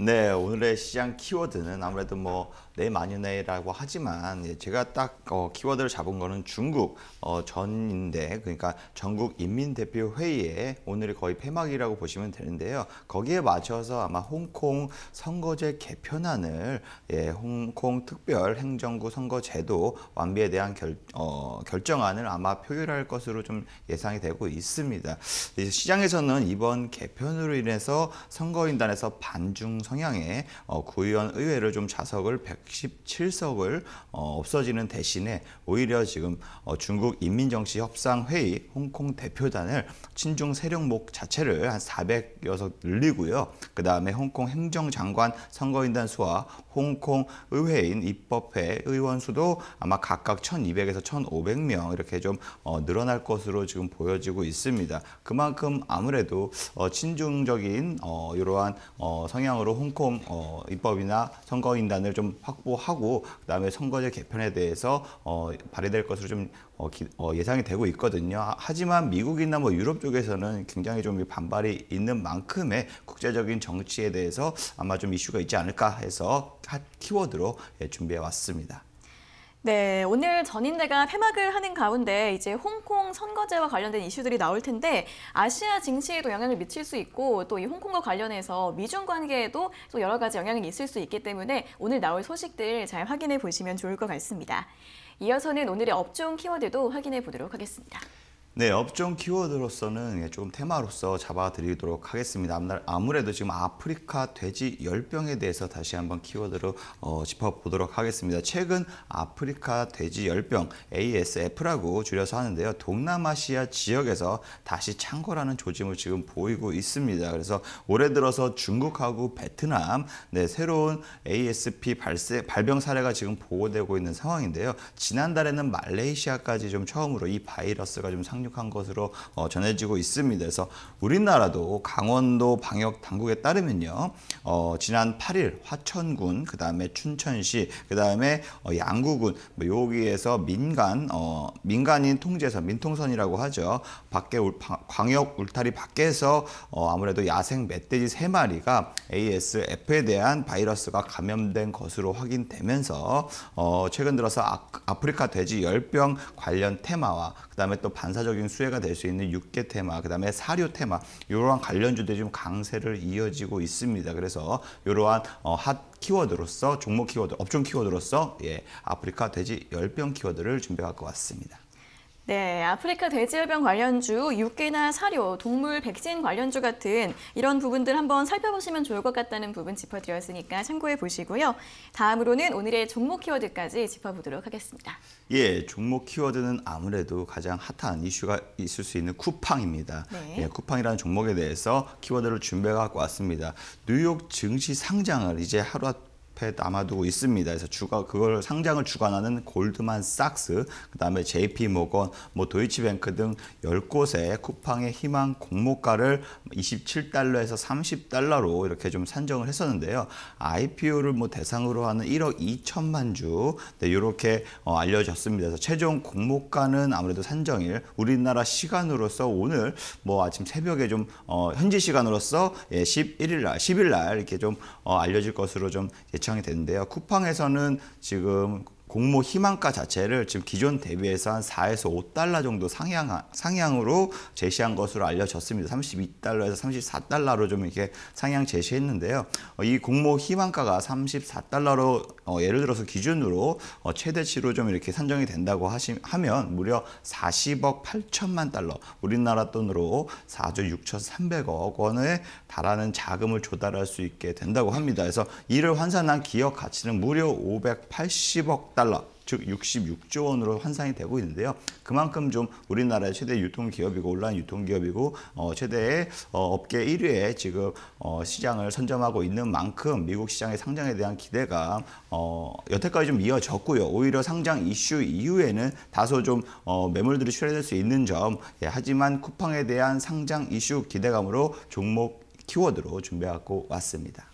네, 오늘의 시장 키워드는 아무래도 뭐 내마녀네라고 하지만 예, 제가 딱 어, 키워드를 잡은 거는 중국 어, 전인데 그러니까 전국 인민대표 회의에 오늘이 거의 폐막이라고 보시면 되는데요. 거기에 맞춰서 아마 홍콩 선거제 개편안을 예, 홍콩 특별 행정구 선거제도 완비에 대한 결, 어, 결정안을 아마 표결할 것으로 좀 예상이 되고 있습니다. 이제 시장에서는 이번 개편으로 인해서 선거인단에서 반중 성향에 어, 구의원 의회를 좀 좌석을 117석을 어, 없어지는 대신에 오히려 지금 어, 중국 인민정치 협상회의 홍콩 대표단을 친중 세력목 자체를 한 400여석 늘리고요. 그 다음에 홍콩 행정장관 선거인단 수와 홍콩 의회인 입법회 의원 수도 아마 각각 1,200에서 1,500명 이렇게 좀 어, 늘어날 것으로 지금 보여지고 있습니다. 그만큼 아무래도 어, 친중적인 어, 이러한 어, 성향으로 홍콩 어, 입법이나 선거인단을 좀 확보하고 그다음에 선거제 개편에 대해서 어, 발의될 것으로 좀 어, 기, 어, 예상이 되고 있거든요. 하지만 미국이나 뭐 유럽 쪽에서는 굉장히 좀 반발이 있는 만큼의 국제적인 정치에 대해서 아마 좀 이슈가 있지 않을까 해서 핫 키워드로 예, 준비해 왔습니다. 네, 오늘 전인대가 폐막을 하는 가운데 이제 홍콩 선거제와 관련된 이슈들이 나올 텐데 아시아 증시에도 영향을 미칠 수 있고 또 이 홍콩과 관련해서 미중 관계에도 또 여러 가지 영향이 있을 수 있기 때문에 오늘 나올 소식들 잘 확인해 보시면 좋을 것 같습니다. 이어서는 오늘의 업종 키워드도 확인해 보도록 하겠습니다. 네, 업종 키워드로서는 예, 조금 테마로서 잡아드리도록 하겠습니다. 아무래도 지금 아프리카 돼지 열병에 대해서 다시 한번 키워드로 어, 짚어보도록 하겠습니다. 최근 아프리카 돼지 열병 ASF라고 줄여서 하는데요. 동남아시아 지역에서 다시 창궐하는 조짐을 지금 보이고 있습니다. 그래서 올해 들어서 중국하고 베트남 네, 새로운 ASP 발생, 발병 사례가 지금 보고되고 있는 상황인데요. 지난달에는 말레이시아까지 좀 처음으로 이 바이러스가 좀상당히 착륙한 것으로 어, 전해지고 있습니다. 그래서 우리나라도 강원도 방역 당국에 따르면요. 어, 지난 8일 화천군, 그다음에 춘천시, 그다음에 어, 양구군 뭐 여기에서 민간 어, 민간인 통제선 민통선이라고 하죠. 밖에 울, 바, 광역 울타리 밖에서 어, 아무래도 야생 멧돼지 세마리가 ASF에 대한 바이러스가 감염된 것으로 확인되면서 어, 최근 들어서 아, 아프리카 돼지 열병 관련 테마와 그다음에 또 반사적 역사적인 수혜가 될 수 있는 육계 테마, 그다음에 사료 테마 이러한 관련주들이 좀 강세를 이어지고 있습니다. 그래서 이러한 어, 핫 키워드로서 종목 키워드, 업종 키워드로서 예, 아프리카 돼지 열병 키워드를 준비할 것 같습니다. 네, 아프리카 돼지열병 관련주, 육개나 사료, 동물 백신 관련주 같은 이런 부분들 한번 살펴보시면 좋을 것 같다는 부분 짚어드렸으니까 참고해 보시고요. 다음으로는 오늘의 종목 키워드까지 짚어보도록 하겠습니다. 예, 종목 키워드는 아무래도 가장 핫한 이슈가 있을 수 있는 쿠팡입니다. 네. 예, 쿠팡이라는 종목에 대해서 키워드를 준비해 갖고 왔습니다. 뉴욕 증시 상장을 이제 하루 앞에 남아두고 있습니다. 그래서 주가 그걸 상장을 주관하는 골드만삭스, 그다음에 JP 모건, 뭐 도이치뱅크 등 10곳의 쿠팡의 희망 공모가를 27달러에서 30달러로 이렇게 좀 산정을 했었는데요. IPO를 뭐 대상으로 하는 1억 2천만 주 네, 이렇게 어, 알려졌습니다. 그래서 최종 공모가는 아무래도 산정일 우리나라 시간으로서 오늘 뭐 아침 새벽에 좀 어, 현지 시간으로서 예, 11일 날 10일 날 이렇게 좀 어, 알려질 것으로 좀 예측 구창이 되는데요. 쿠팡에서는 지금 공모 희망가 자체를 지금 기존 대비해서 한 4에서 5달러 정도 상향, 상향으로 제시한 것으로 알려졌습니다. 32달러에서 34달러로 좀 이렇게 상향 제시했는데요. 어, 이 공모 희망가가 34달러로 어, 예를 들어서 기준으로 어, 최대치로 좀 이렇게 산정이 된다고 하시, 하면 무려 40억 8천만 달러, 우리나라 돈으로 4조 6,300억 원에 달하는 자금을 조달할 수 있게 된다고 합니다. 그래서 이를 환산한 기업 가치는 무려 580억 달러 즉 66조 원으로 환산이 되고 있는데요. 그만큼 좀 우리나라의 최대 유통기업이고 온라인 유통기업이고 어, 최대의 어, 업계 1위에 지금 어, 시장을 선점하고 있는 만큼 미국 시장의 상장에 대한 기대가 어, 여태까지 좀 이어졌고요. 오히려 상장 이슈 이후에는 다소 좀 어, 매물들이 출현될 수 있는 점 예, 하지만 쿠팡에 대한 상장 이슈 기대감으로 종목 키워드로 준비하고 왔습니다.